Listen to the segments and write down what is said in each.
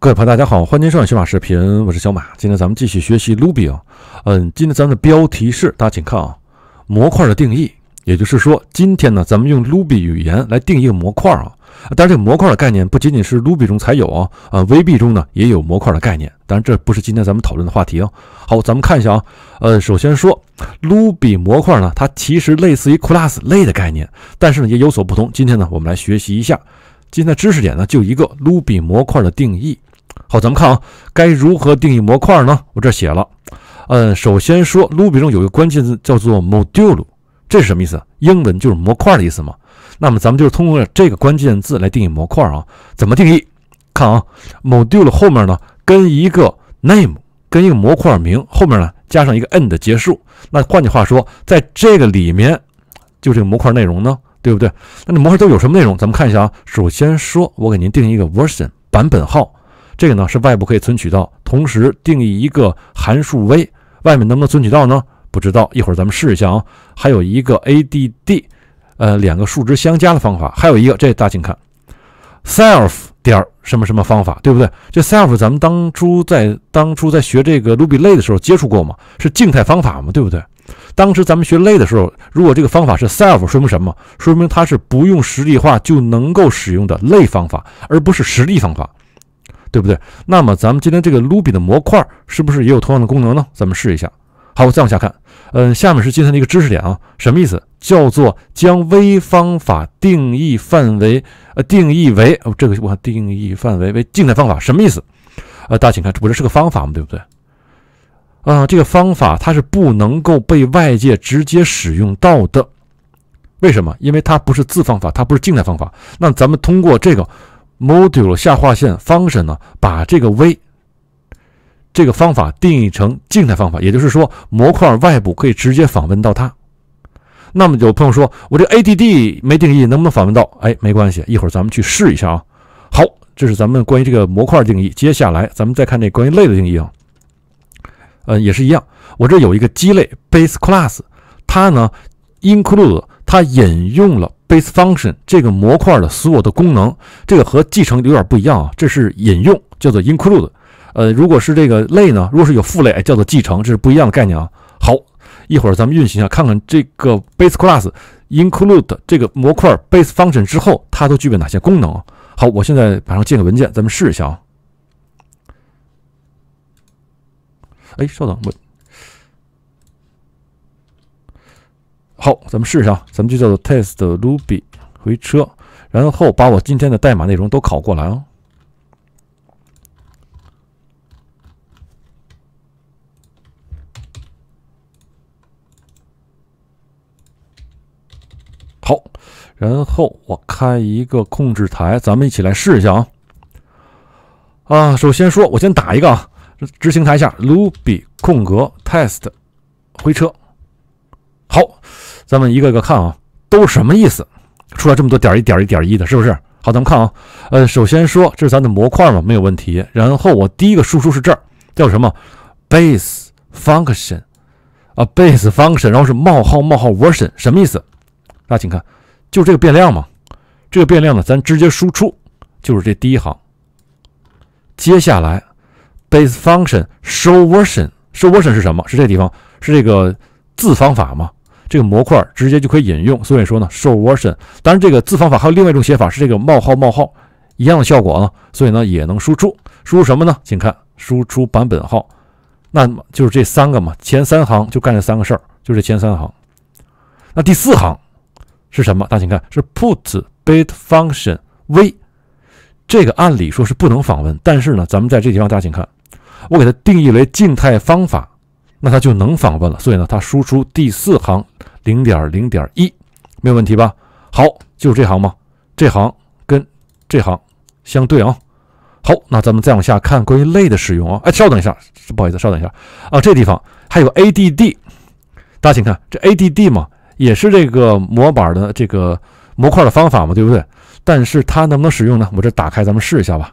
各位朋友，大家好，欢迎收看小马视频，我是小马。今天咱们继续学习 Ruby 啊，嗯，今天咱们的标题是，大家请看啊，模块的定义，也就是说，今天呢，咱们用 Ruby 语言来定义一个模块啊。当然，这个模块的概念不仅仅是 Ruby 中才有啊，啊，VB 中呢也有模块的概念，当然这不是今天咱们讨论的话题啊。好，咱们看一下啊，呃，首先说 Ruby 模块呢，它其实类似于 Class 类的概念，但是呢也有所不同。今天呢，我们来学习一下，今天的知识点呢就一个 Ruby 模块的定义。好，咱们看啊，该如何定义模块呢？我这写了，嗯，首先说，Ruby 中有一个关键字叫做 module，这是什么意思？英文就是模块的意思嘛。那么咱们就是通过这个关键字来定义模块啊。怎么定义？看啊，module 后面呢，跟一个 name，跟一个模块名，后面呢加上一个 e n d 结束。那换句话说，在这个里面，就这个模块内容呢，对不对？那这模块都有什么内容？咱们看一下啊。首先说，我给您定义一个 version 版本号。这个呢是外部可以存取到，同时定义一个函数 v，外面能不能存取到呢？不知道，一会儿咱们试一下啊。还有一个 add，呃，两个数值相加的方法，还有一个这大家请看 self 点儿什么什么方法，对不对？这 self 咱们当初在当初在学这个 Ruby 类的时候接触过嘛，是静态方法嘛，对不对？当时咱们学类的时候，如果这个方法是 self，说明什么？说明它是不用实例化就能够使用的类方法，而不是实例方法。对不对？那么咱们今天这个 Ruby 的模块是不是也有同样的功能呢？咱们试一下。好，我再往下看。嗯，下面是今天的一个知识点啊，什么意思？叫做将微方法定义范围呃定义为哦这个我定义范围为静态方法，什么意思？呃，大家请看，这不是个方法吗？对不对？啊，这个方法它是不能够被外界直接使用到的。为什么？因为它不是自方法，它不是静态方法。那咱们通过这个。module 下划线 function 呢，把这个 v 这个方法定义成静态方法，也就是说模块外部可以直接访问到它。那么有朋友说，我这 add 没定义，能不能访问到？哎，没关系，一会儿咱们去试一下啊。好，这是咱们关于这个模块定义。接下来咱们再看这关于类的定义啊。呃，也是一样，我这有一个基类 base class，它呢 include 它引用了。base function 这个模块的所有的功能，这个和继承有点不一样啊。这是引用，叫做 include。呃，如果是这个类呢，如果是有父类，叫做继承，这是不一样的概念啊。好，一会儿咱们运行一下，看看这个 base class include 这个模块 base function 之后，它都具备哪些功能。好，我现在马上建个文件，咱们试一下啊。哎，稍等，我。好，咱们试一下，咱们就叫做 test ruby，回车，然后把我今天的代码内容都拷过来啊。好，然后我开一个控制台，咱们一起来试一下啊。啊，首先说，我先打一个啊，执行台下 ruby 空格 test 回车，好。咱们一个个看啊，都什么意思？出来这么多点，一点一点一的，是不是？好，咱们看啊，呃，首先说这是咱的模块嘛，没有问题。然后我第一个输出是这儿，叫什么？base function 啊，base function，然后是冒号冒号 version，什么意思？大家请看，就这个变量嘛。这个变量呢，咱直接输出就是这第一行。接下来，base function show version，show version 是什么？是这个地方？是这个字方法吗？这个模块直接就可以引用，所以说呢，show version。当然，这个字方法还有另外一种写法，是这个冒号冒号一样的效果啊，所以呢也能输出。输出什么呢？请看，输出版本号。那么就是这三个嘛，前三行就干这三个事儿，就这前三行。那第四行是什么？大家请看，是 put bit function v。这个按理说是不能访问，但是呢，咱们在这地方，大家请看，我给它定义为静态方法。那它就能访问了，所以呢，它输出第四行零点零点一，没有问题吧？好，就这行吗？这行跟这行相对啊。好，那咱们再往下看关于类的使用啊。哎，稍等一下，不好意思，稍等一下啊。这地方还有 add，大家请看这 add 嘛，也是这个模板的这个模块的方法嘛，对不对？但是它能不能使用呢？我这打开，咱们试一下吧。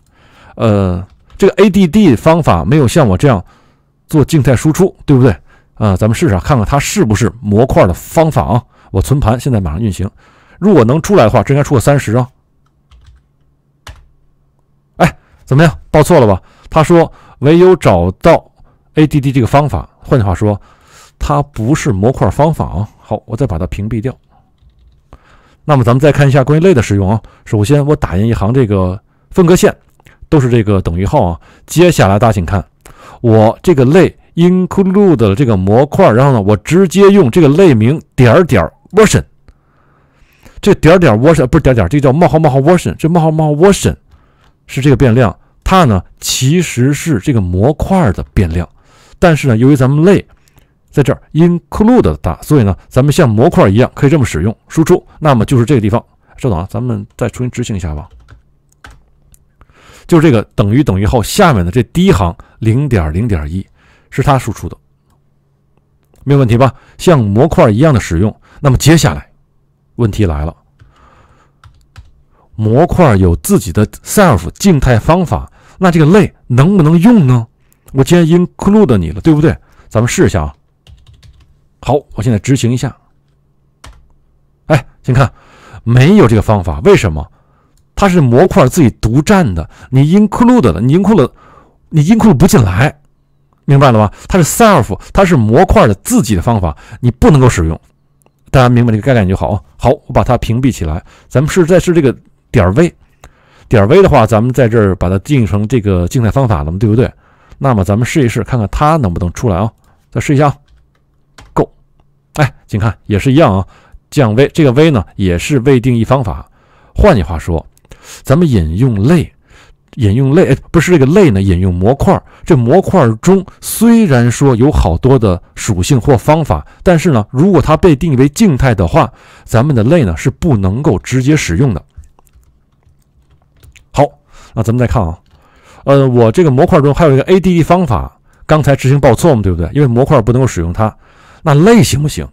呃，这个 add 方法没有像我这样。做静态输出，对不对？啊，咱们试试看看它是不是模块的方法啊。我存盘，现在马上运行。如果能出来的话，这应该出个三十啊。哎，怎么样？报错了吧？他说唯有找到 add 这个方法，换句话说，它不是模块方法啊。好，我再把它屏蔽掉。那么咱们再看一下关于类的使用啊。首先我打印一行这个分割线，都是这个等于号啊。接下来大家请看。我这个类 include 的这个模块，然后呢，我直接用这个类名点点 version，这点点 version 不是点点，这叫冒号冒号 version，这冒号冒号 version 是这个变量，它呢其实是这个模块的变量，但是呢，由于咱们类在这儿 include 的大，所以呢，咱们像模块一样可以这么使用输出，那么就是这个地方，稍等啊，咱们再重新执行一下吧。就这个等于等于后下面的这第一行零点零点一，是它输出的，没有问题吧？像模块一样的使用。那么接下来问题来了，模块有自己的 self 静态方法，那这个类能不能用呢？我既然 include 你了，对不对？咱们试一下啊。好，我现在执行一下。哎，请看，没有这个方法，为什么？它是模块自己独占的，你 include 了，你 include，你 include 不进来，明白了吗？它是 self，它是模块的自己的方法，你不能够使用。大家明白这个概念就好啊。好，我把它屏蔽起来。咱们是在试这个点儿 v，点 v 的话，咱们在这儿把它定义成这个静态方法了嘛，对不对？那么咱们试一试，看看它能不能出来啊？再试一下啊，Go，哎，请看，也是一样啊，降 v，这个 v 呢也是未定义方法。换句话说。咱们引用类，引用类，不是这个类呢，引用模块。这模块中虽然说有好多的属性或方法，但是呢，如果它被定义为静态的话，咱们的类呢是不能够直接使用的。好，那咱们再看啊，呃，我这个模块中还有一个 add 方法，刚才执行报错嘛，对不对？因为模块不能够使用它，那类行不行？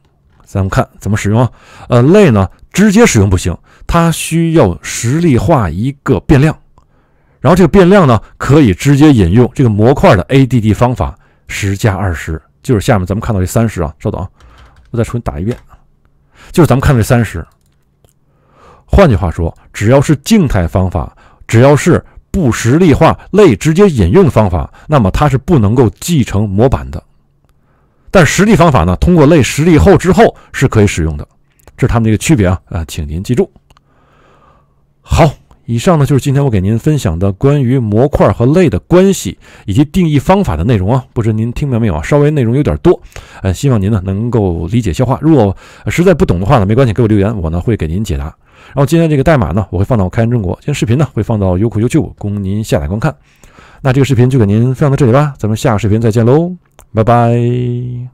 咱们看怎么使用啊？呃，类呢，直接使用不行。它需要实例化一个变量，然后这个变量呢可以直接引用这个模块的 add 方法，十加二十，就是下面咱们看到这三十啊。稍等啊，我再重新打一遍，就是咱们看到这三十。换句话说，只要是静态方法，只要是不实例化类直接引用方法，那么它是不能够继承模板的。但实例方法呢，通过类实例后之后是可以使用的，这是它们的一个区别啊。呃，请您记住。好，以上呢就是今天我给您分享的关于模块和类的关系以及定义方法的内容啊。不知您听明白没有啊？稍微内容有点多，呃，希望您呢能够理解消化。如果实在不懂的话呢，没关系，给我留言，我呢会给您解答。然后今天这个代码呢，我会放到开源中国。今天视频呢会放到优酷、YouTube 供您下载观看。那这个视频就给您分享到这里吧，咱们下个视频再见喽，拜拜。